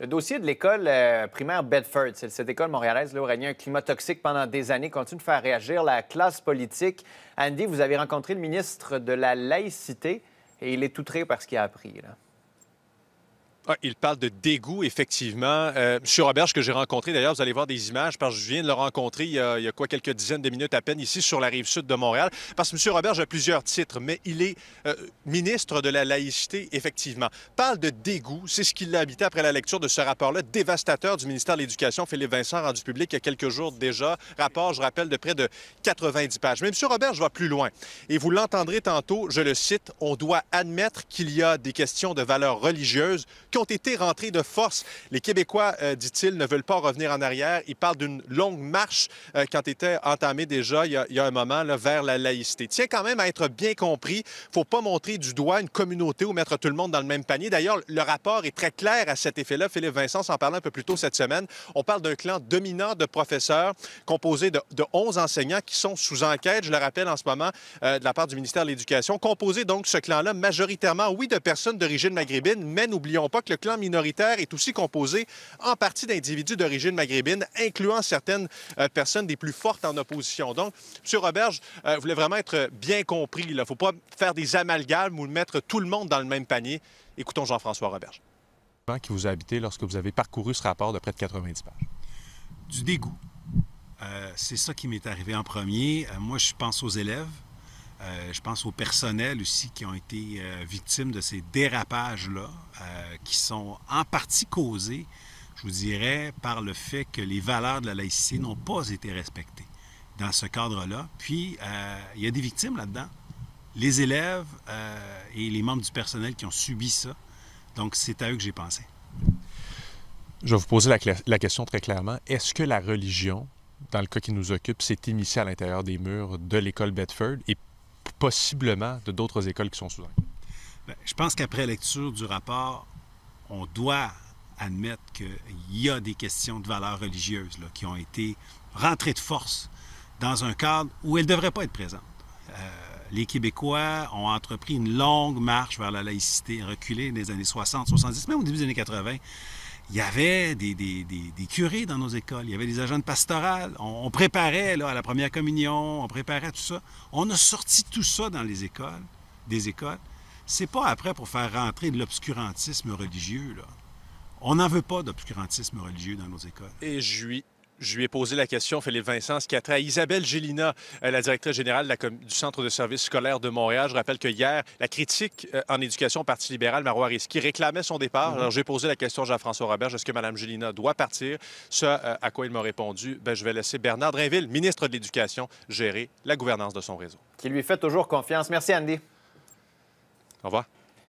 Le dossier de l'école euh, primaire Bedford, c'est cette école montréalaise, où régnait un climat toxique pendant des années, continue de faire réagir la classe politique. Andy, vous avez rencontré le ministre de la Laïcité et il est outré par ce qu'il a appris. Ah, il parle de dégoût, effectivement. Euh, M. Roberge, que j'ai rencontré, d'ailleurs, vous allez voir des images, parce que je viens de le rencontrer il y, a, quoi, quelques dizaines de minutes à peine, ici, sur la rive sud de Montréal. Parce que M. Robert a plusieurs titres, mais il est euh, ministre de la laïcité, effectivement. Parle de dégoût, c'est ce qu'il a habité après la lecture de ce rapport-là, dévastateur du ministère de l'Éducation, Philippe Vincent, rendu public il y a quelques jours déjà. Rapport, je rappelle, de près de 90 pages. Mais M. Roberge va plus loin. Et vous l'entendrez tantôt, je le cite, on doit admettre qu'il y a des questions de valeurs religieuses » qui ont été rentrés de force. Les Québécois, euh, dit-il, ne veulent pas revenir en arrière. Il parle d'une longue marche euh, qui a été entamée déjà il y a, un moment vers la laïcité. Tiens quand même à être bien compris. faut pas montrer du doigt une communauté ou mettre tout le monde dans le même panier. D'ailleurs, le rapport est très clair à cet effet-là. Philippe Vincent s'en parlait un peu plus tôt cette semaine. On parle d'un clan dominant de professeurs composé de, 11 enseignants qui sont sous enquête, je le rappelle en ce moment, euh, de la part du ministère de l'Éducation. Composé donc ce clan-là majoritairement, oui, de personnes d'origine maghrébine, mais n'oublions pas le clan minoritaire est aussi composé en partie d'individus d'origine maghrébine, incluant certaines euh, personnes des plus fortes en opposition. Donc, M. Roberge euh, voulait vraiment être bien compris. Il ne faut pas faire des amalgames ou mettre tout le monde dans le même panier. Écoutons Jean-François Roberge. Qui vous a habité lorsque vous avez parcouru ce rapport de près de 90 pages? Du dégoût. Euh, c'est ça qui m'est arrivé en premier. moi, je pense aux élèves. Euh, je pense au personnel aussi qui ont été euh, victimes de ces dérapages-là, euh, qui sont en partie causés, je vous dirais, par le fait que les valeurs de la laïcité n'ont pas été respectées dans ce cadre-là. Puis, il y a des victimes là-dedans, les élèves et les membres du personnel qui ont subi ça. Donc, c'est à eux que j'ai pensé. Je vais vous poser la, question très clairement. Est-ce que la religion, dans le cas qui nous occupe, s'est initiée à l'intérieur des murs de l'école Bedford et possiblement de d'autres écoles qui sont sous entendues je pense qu'après lecture du rapport, on doit admettre qu'il y a des questions de valeurs religieuses qui ont été rentrées de force dans un cadre où elles ne devraient pas être présentes. Euh, les Québécois ont entrepris une longue marche vers la laïcité reculée des années 60, 70, même au début des années 80 il y avait des, curés dans nos écoles, il y avait des agents de On, préparait là, à la première communion, on préparait tout ça. On a sorti tout ça dans les écoles, des écoles. C'est pas après pour faire rentrer de l'obscurantisme religieux. Là. On n'en veut pas d'obscurantisme religieux dans nos écoles. Et je lui ai posé la question, Philippe Vincent, ce qui a trait à Isabelle Gélina, euh, la directrice générale du Centre de services scolaires de Montréal. Je rappelle que hier, la critique euh, en éducation au Parti libéral, Marois qui réclamait son départ. Mhm. Alors, j'ai posé la question à Jean-François Robert, est-ce que Mme Gélina doit partir? Ce euh, à quoi il m'a répondu, ben, je vais laisser Bernard Drinville, ministre de l'Éducation, gérer la gouvernance de son réseau. Qui lui fait toujours confiance. Merci, Andy. Au revoir.